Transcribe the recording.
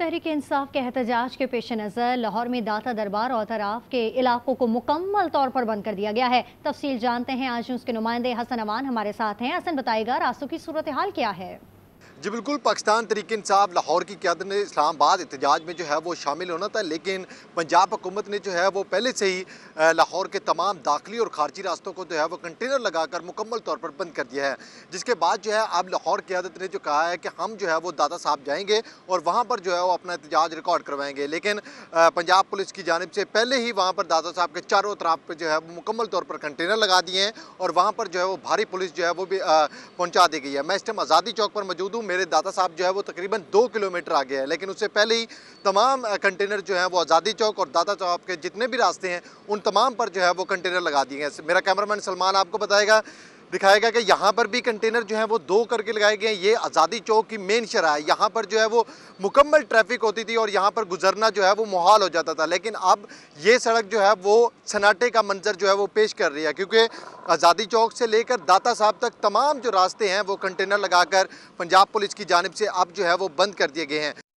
तहरीक इंसाफ के एहतजाज के पेश नज़र लाहौर में दाता दरबार और तराफ के इलाकों को मुकम्मल तौर पर बंद कर दिया गया है तफसील जानते हैं आज उसके नुमाइंदे हसन अमान हमारे साथ हैं हसन बताएगा रास्तों की सूरत हाल क्या है जी बिल्कुल पाकिस्तान तरीके इंसाफ लाहौर की क्यादत ने इस्लामाबाद एहतजाज में जो है वो शामिल होना था लेकिन पंजाब हुकूमत ने जो है वो पहले से ही लाहौर के तमाम दाखिली और खारजी रास्तों को जो है वो कंटेनर लगाकर मुकम्मल तौर पर बंद कर दिया है जिसके बाद जो है अब लाहौर क्यादत ने जो कहा है कि हम जो है वो दादा साहब जाएंगे और वहाँ पर जो है वो अपना एहतजाज रिकॉर्ड करवाएंगे लेकिन पंजाब पुलिस की जानब से पहले ही वहाँ पर दादा साहब के चारों तरफ पर जो है वो मुकम्मल तौर पर कंटेनर लगा दिए हैं और वहाँ पर जो है वो भारी पुलिस जो है वो भी पहुँचा दी गई है मैं इस टाइम आज़ादी चौक पर मौजूद हूँ मेरे दादा साहब जो है वो तकरीबन दो किलोमीटर आगे है लेकिन उससे पहले ही तमाम कंटेनर जो है वो आज़ादी चौक और दादा चौक के जितने भी रास्ते हैं उन तमाम पर जो है वो कंटेनर लगा दिए हैं मेरा कैमरामैन सलमान आपको बताएगा दिखाया गया कि यहाँ पर भी कंटेनर जो है वो दो करके लगाए गए हैं ये आज़ादी चौक की मेन शराह है यहाँ पर जो है वो मुकम्मल ट्रैफिक होती थी और यहाँ पर गुजरना जो है वो मुहाल हो जाता था लेकिन अब ये सड़क जो है वो सन्नाटे का मंजर जो है वो पेश कर रही है क्योंकि आज़ादी चौक से लेकर दाता साहब तक तमाम जो रास्ते हैं वो कंटेनर लगाकर पंजाब पुलिस की जानब से अब जो है वो बंद कर दिए गए हैं